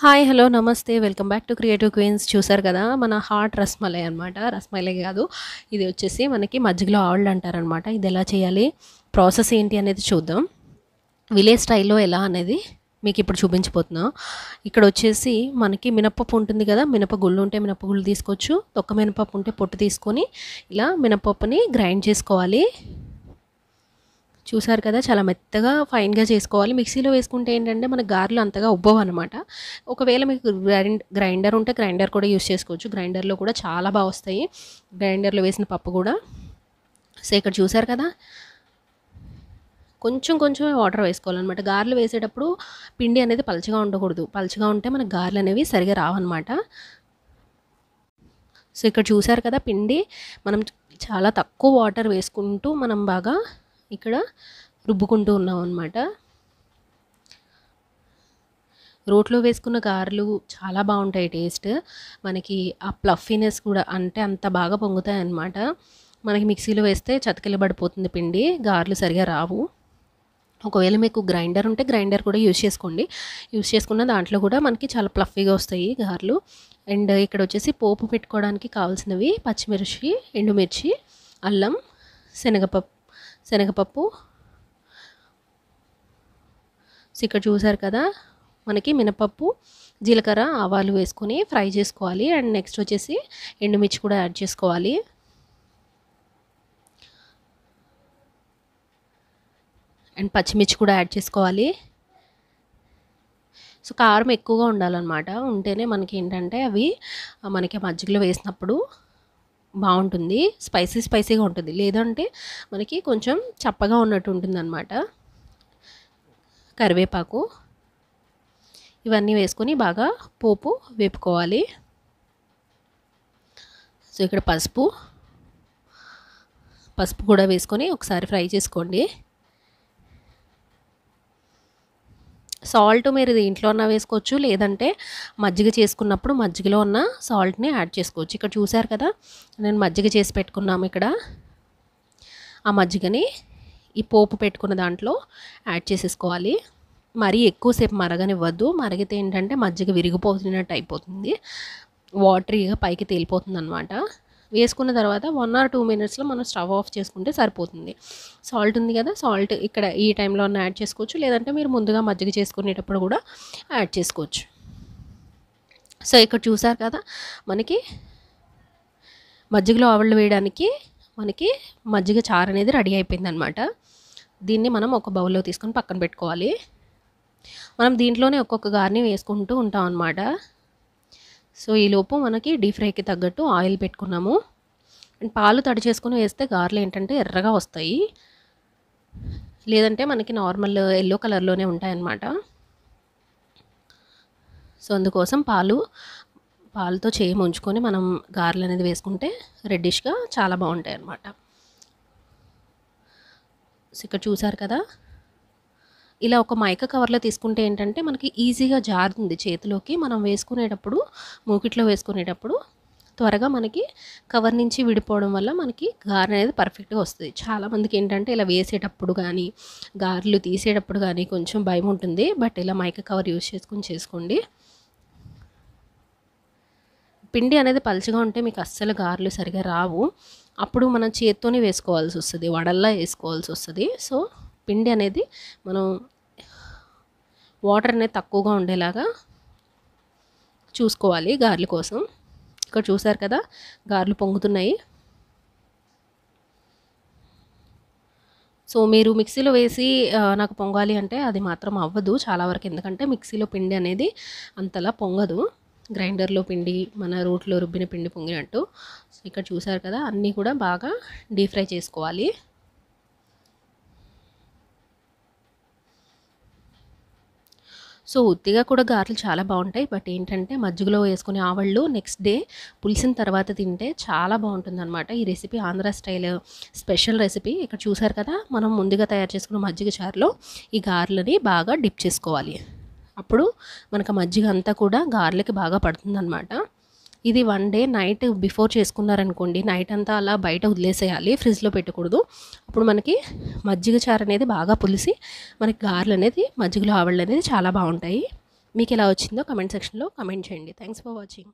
hi hello నమస్తే welcome back to creative queens చూసారు కదా మన హాట్ రస్మలై అనమాట రస్మలై కాదు ఇది వచ్చేసి మనకి మజ్జిగలో ఆవుళ్ళు అంటారనమాట ఇది ఎలా చేయాలి ప్రాసెస్ ఏంటి అనేది చూద్దాం విలేజ్ స్టైల్లో ఎలా అనేది మీకు ఇప్పుడు చూపించిపోతున్నాం ఇక్కడ వచ్చేసి మనకి మినప్పప్పు ఉంటుంది కదా మినపగుళ్ళు ఉంటే మినపగుళ్ళు తీసుకోవచ్చు తొక్క మినపప్పు ఉంటే పొట్టు తీసుకొని ఇలా మినపప్పుని గ్రైండ్ చేసుకోవాలి చూసారు కదా చాలా మెత్తగా ఫైన్గా చేసుకోవాలి మిక్సీలో వేసుకుంటే ఏంటంటే మన గారెలు అంతగా ఉబ్బవు అనమాట ఒకవేళ మీకు గ్రైండ్ గ్రైండర్ ఉంటే గ్రైండర్ కూడా యూస్ చేసుకోవచ్చు గ్రైండర్లో కూడా చాలా బాగా వస్తాయి గ్రైండర్లో వేసిన పప్పు కూడా సో ఇక్కడ చూసారు కదా కొంచెం కొంచెం వాటర్ వేసుకోవాలన్నమాట గారెలు వేసేటప్పుడు పిండి అనేది పలచగా ఉండకూడదు పలచగా ఉంటే మన గారెలు అనేవి సరిగా రావన్నమాట సో ఇక్కడ చూసారు కదా పిండి మనం చాలా తక్కువ వాటర్ వేసుకుంటూ మనం బాగా ఇక్కడ రుబ్బుకుంటూ ఉన్నాం అనమాట రోట్లో వేసుకున్న గారెలు చాలా బాగుంటాయి టేస్ట్ మనకి ఆ ప్లఫీనెస్ కూడా అంటే అంత బాగా పొంగుతాయి మనకి మిక్సీలో వేస్తే చతకిలబడిపోతుంది పడిపోతుంది పిండి గారెలు సరిగా రావు ఒకవేళ మీకు గ్రైండర్ ఉంటే గ్రైండర్ కూడా యూజ్ చేసుకోండి యూజ్ చేసుకున్న దాంట్లో కూడా మనకి చాలా ప్లఫీగా వస్తాయి గారెలు అండ్ ఇక్కడ వచ్చేసి పోపు పెట్టుకోవడానికి కావాల్సినవి పచ్చిమిర్చి ఎండుమిర్చి అల్లం శనగపప్పు శనగపప్పు ఇక్కడ చూసారు కదా మనకి మినపప్పు జీలకర్ర ఆవాలు వేసుకొని ఫ్రై చేసుకోవాలి అండ్ నెక్స్ట్ వచ్చేసి ఎండుమిర్చి కూడా యాడ్ చేసుకోవాలి అండ్ పచ్చిమిర్చి కూడా యాడ్ చేసుకోవాలి సో కారం ఎక్కువగా ఉండాలన్నమాట ఉంటేనే మనకి ఏంటంటే అవి మనకి మజ్జిగలో వేసినప్పుడు బాగుంటుంది స్పైసీ స్పైసీగా ఉంటుంది లేదంటే మనకి కొంచెం చప్పగా ఉన్నట్టు ఉంటుంది అనమాట కరివేపాకు ఇవన్నీ వేసుకొని బాగా పోపు వేపుకోవాలి సో ఇక్కడ పసుపు పసుపు కూడా వేసుకొని ఒకసారి ఫ్రై చేసుకోండి సాల్ట్ మీరు దీంట్లో ఉన్న వేసుకోవచ్చు లేదంటే మజ్జిగ చేసుకున్నప్పుడు మజ్జిగలో ఉన్న సాల్ట్ని యాడ్ చేసుకోవచ్చు ఇక్కడ చూసారు కదా నేను మజ్జిగ చేసి పెట్టుకున్నాము ఇక్కడ ఆ మజ్జిగని ఈ పోపు పెట్టుకున్న దాంట్లో యాడ్ చేసేసుకోవాలి మరీ ఎక్కువసేపు మరగనివ్వద్దు మరిగితే ఏంటంటే మజ్జిగ విరిగిపోతున్నట్టు అయిపోతుంది వాటరీగా పైకి తేలిపోతుంది అనమాట వేసుకున్న తర్వాత వన్ ఆర్ టూ మినిట్స్లో మనం స్టవ్ ఆఫ్ చేసుకుంటే సరిపోతుంది సాల్ట్ ఉంది కదా సాల్ట్ ఇక్కడ ఈ టైంలో యాడ్ చేసుకోవచ్చు లేదంటే మీరు ముందుగా మజ్జిగ చేసుకునేటప్పుడు కూడా యాడ్ చేసుకోవచ్చు సో ఇక్కడ చూసారు కదా మనకి మజ్జిగలో ఆవళ్ళు వేయడానికి మనకి మజ్జిగ చారు అనేది రెడీ అయిపోయింది అనమాట దీన్ని మనం ఒక బౌల్లో తీసుకొని పక్కన పెట్టుకోవాలి మనం దీంట్లోనే ఒక్కొక్క గారిని వేసుకుంటూ ఉంటాం అనమాట సో ఈలోపు మనకి డీప్ ఫ్రైకి తగ్గట్టు ఆయిల్ పెట్టుకున్నాము అండ్ పాలు తడి చేసుకుని వేస్తే గారెలు ఏంటంటే ఎర్రగా వస్తాయి లేదంటే మనకి నార్మల్ ఎల్లో కలర్లోనే ఉంటాయన్నమాట సో అందుకోసం పాలు పాలతో చేయి ముంచుకొని మనం గారెలు అనేది వేసుకుంటే రెడ్డిష్గా చాలా బాగుంటాయి అన్నమాట సో ఇక్కడ చూసారు కదా ఇలా ఒక మైక కవర్లో తీసుకుంటే ఏంటంటే మనకి ఈజీగా జారుతుంది చేతిలోకి మనం వేసుకునేటప్పుడు మూకిట్లో వేసుకునేటప్పుడు త్వరగా మనకి కవర్ నుంచి విడిపోవడం వల్ల మనకి గార్ అనేది పర్ఫెక్ట్గా వస్తుంది చాలామందికి ఏంటంటే ఇలా వేసేటప్పుడు కానీ గార్లు తీసేటప్పుడు కానీ కొంచెం భయం ఉంటుంది బట్ ఇలా మైక కవర్ యూజ్ చేసుకుని చేసుకోండి పిండి అనేది పలచగా ఉంటే మీకు అస్సలు గారెలు సరిగా రావు అప్పుడు మనం చేత్తోనే వేసుకోవాల్సి వస్తుంది వడల్లా వేసుకోవాల్సి వస్తుంది సో పిండి అనేది మనం వాటర్ అనేది తక్కువగా ఉండేలాగా చూసుకోవాలి గార్లు కోసం ఇక్కడ చూసారు కదా గార్లు పొంగుతున్నాయి సో మీరు మిక్సీలో వేసి నాకు పొంగాలి అంటే అది మాత్రం అవ్వదు చాలా వరకు ఎందుకంటే మిక్సీలో పిండి అనేది అంతలా పొంగదు గ్రైండర్లో పిండి మన రోట్లో రుబ్బిన పిండి పొంగినట్టు ఇక్కడ చూసారు కదా అన్నీ కూడా బాగా డీప్ ఫ్రై చేసుకోవాలి సో ఉత్తిగా కూడా గారెలు చాలా బాగుంటాయి బట్ ఏంటంటే మజ్జిగలో వేసుకునే ఆవళ్ళు నెక్స్ట్ డే పులిసిన తర్వాత తింటే చాలా బాగుంటుంది అనమాట ఈ recipe Andhra style special recipe ఇక్కడ చూసారు కదా మనం ముందుగా తయారు చేసుకున్న మజ్జిగ చారులో ఈ గారెలని బాగా డిప్ చేసుకోవాలి అప్పుడు మనకు మజ్జిగ అంతా కూడా గారెలకి బాగా పడుతుందన్నమాట ఇది వన్ డే నైట్ బిఫోర్ చేసుకున్నారనుకోండి నైట్ అంతా అలా బయట వదిలేసేయాలి ఫ్రిడ్జ్లో పెట్టకూడదు అప్పుడు మనకి మజ్జిగ చారు అనేది బాగా పులిసి మనకి గారెలు అనేది మజ్జిగలో ఆవళ్ళు అనేది చాలా బాగుంటాయి మీకు ఎలా వచ్చిందో కమెంట్ సెక్షన్లో కమెంట్ చేయండి థ్యాంక్స్ ఫర్ వాచింగ్